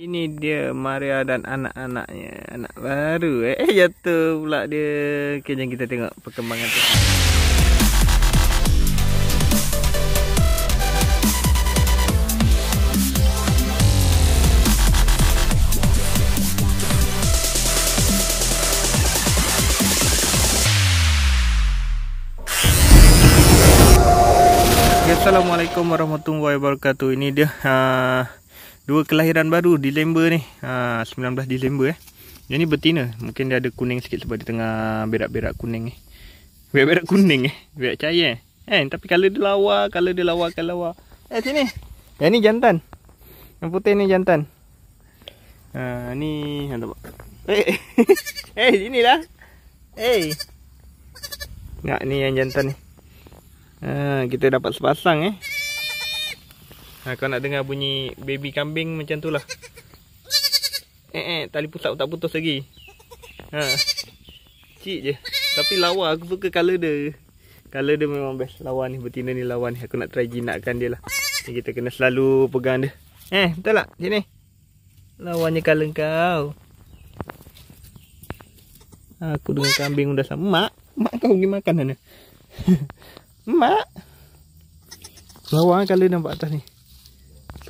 Ini dia Maria dan anak-anaknya. Anak baru eh. eh jatuh pula dia. Okay, jom kita tengok perkembangan tu. Assalamualaikum warahmatullahi wabarakatuh. Ini dia. Uh, dua kelahiran baru di Disember ni. Ha 19 Disember eh. Yang ni betina. Mungkin dia ada kuning sikit sebab dia tengah berak-berak kuning ni. Berak-berak kuning eh. Berak cahaya eh. Kan tapi kalau dia lawa, kalau dia lawa, kalau lawa. Eh sini. Yang ni jantan. Yang putih ni jantan. Ha ni hang tahu. Eh. Eh sinilah. Eh. Nak ni yang jantan ni. Ha kita dapat sepasang eh. Ha, kau nak dengar bunyi baby kambing macam tu lah. Eh, eh, tali pusat tak putus lagi. Ha. Cik je. Tapi lawa aku suka colour dia. Colour dia memang best. Lawa ni, betina ni lawa ni. Aku nak try jinakkan dia lah. Jadi kita kena selalu pegang dia. Eh, betul tak? Sini. Lawanya colour kau. Aku dengan kambing udah sama. Mak, mak kau pergi makan mana? mak. Lawa kan colour nampak atas ni.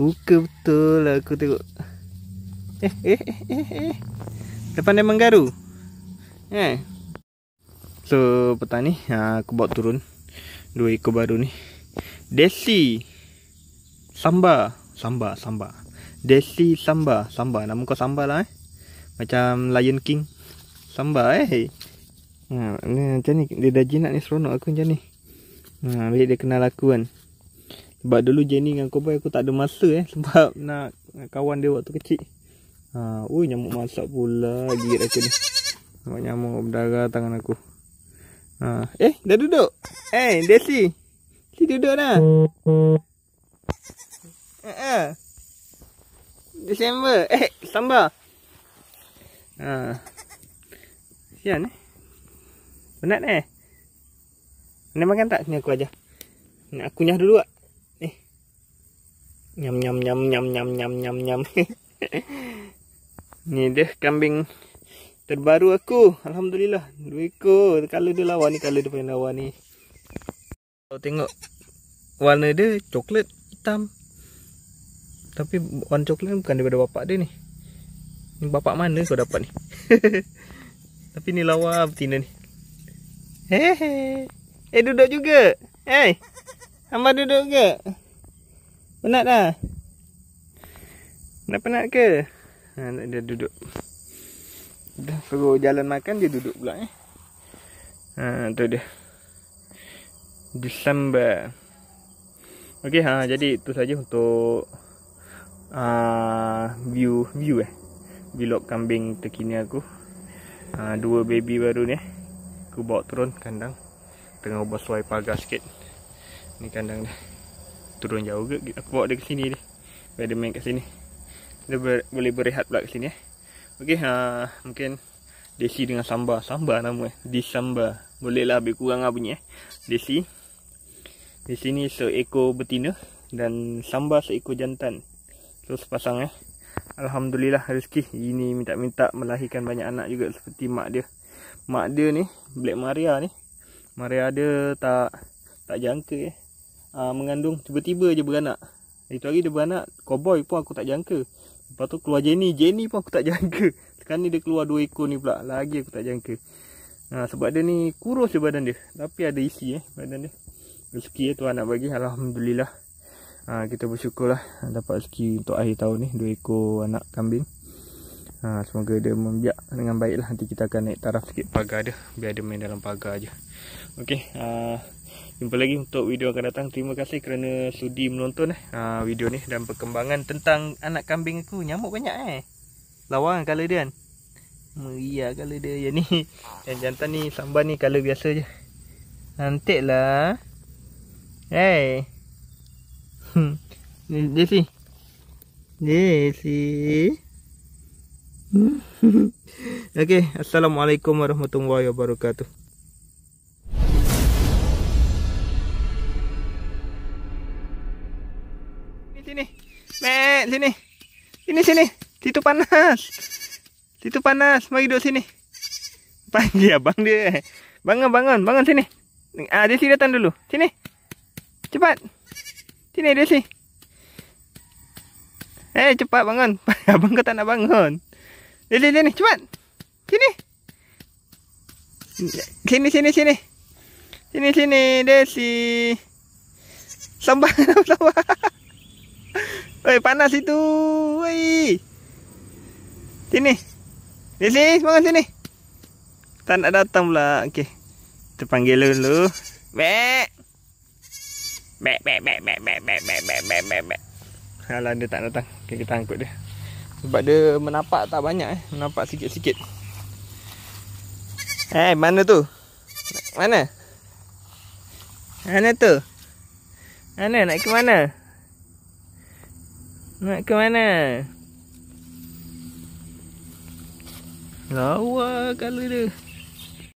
Suka betul lah aku tengok. Eh, eh eh eh eh. Depan dia menggaru. Eh. So petang ni ah, aku bawa turun dua ekor baru ni. Desi. Samba, Samba, Samba. Desi Samba, Samba. Nama kau Samba lah eh. Macam Lion King. Samba eh. Ha, ni macam ni dia dah jinak ni seronok aku macam ni. Ha, ah, baik dia kenal aku kan. Sebab dulu Jenny dengan Kobai aku tak ada masa eh Sebab nak kawan dia waktu kecil ha, Ui nyamuk masak pula Gigit aku ni Nampak nyamuk berdarah tangan aku ha. Eh dah duduk Eh hey, Desi Si duduk dah uh-uh. Desember Eh sambar ha. Sian eh Penat eh Nak makan tak? Sini aku aja. Nak aku nyah dulu tak? Nyam nyam nyam nyam nyam nyam nyam nyam. ni dah kambing terbaru aku. Alhamdulillah. Dua ekor. Kalau dia lawa ni, kalau dia punya lawa ni. Kau tengok warna dia coklat hitam. Tapi warna coklat ni bukan daripada bapak dia ni. Ni bapak mana kau dapat ni? Tapi ni lawa betina ni. Hehe. Eh duduk juga. Hei. Eh, hamba duduk juga. Penat dah. Nak penat ke? Ha, dia duduk. Dah suruh jalan makan dia duduk pula eh. Ha, tu dia. Disember. Okey ha jadi itu saja untuk a uh, view view eh. Vlog kambing terkini aku. Ha, dua baby baru ni. Eh. Aku bawa turun kandang. Tengah ubah suai pagar sikit. Ni kandang dah turun jauh ke aku bawa dia ke sini ni dia main kat sini dia ber, boleh berehat pula kat sini eh okey ha mungkin desi dengan Samba Samba nama eh di sambar boleh lah lebih kurang lah bunyi eh desi di sini seekor betina dan Samba seekor jantan so sepasang eh alhamdulillah rezeki ini minta-minta melahirkan banyak anak juga seperti mak dia mak dia ni black maria ni maria dia tak tak jangka eh Ah, mengandung tiba-tiba je beranak. Itu hari dia beranak, cowboy pun aku tak jangka. Lepas tu keluar Jenny, Jenny pun aku tak jangka. Sekarang ni dia keluar dua ekor ni pula, lagi aku tak jangka. Ha, sebab dia ni kurus je badan dia. Tapi ada isi eh, badan dia. Rezeki eh, tuan nak bagi, Alhamdulillah. Ha, kita bersyukur lah dapat rezeki untuk akhir tahun ni, dua ekor anak kambing ha, Semoga dia membiak dengan baik lah Nanti kita akan naik taraf sikit pagar dia Biar dia main dalam pagar je Ok ha, Jumpa lagi untuk video akan datang Terima kasih kerana sudi menonton eh, ha, Video ni dan perkembangan tentang Anak kambing aku Nyamuk banyak eh Lawang kan colour dia kan Meriah colour dia Yang ni Yang jantan ni Sambar ni colour biasa je Cantik lah Hey Jesse Jesse Okay, assalamualaikum warahmatullahi wabarakatuh. Sini sini. Mek, sini. Ini sini. Situ panas. Situ panas. Mari duduk sini. Panggil bang dia. Bangun, bangun, bangun sini. Ah, dia sini datang dulu. Sini. Cepat. Sini dia sini. Eh, cepat bangun. Abang kata nak bangun. Eh, dia ni, cepat. Sini. Sini, sini, sini. Sini, sini, Desi. Sambar, sambar. woi panas itu. woi, Sini. Desi, semangat sini. Tak nak datang pula. Okey. Kita panggil dulu. be, be be be be be be be be be, bek. Alah, dia tak datang. Okay, kita angkut dia. Sebab dia menapak tak banyak eh. Menapak sikit-sikit. Eh, hey, mana tu? Mana? Mana tu? Mana? Nak ke mana? Nak ke mana? Lawa kalau dia.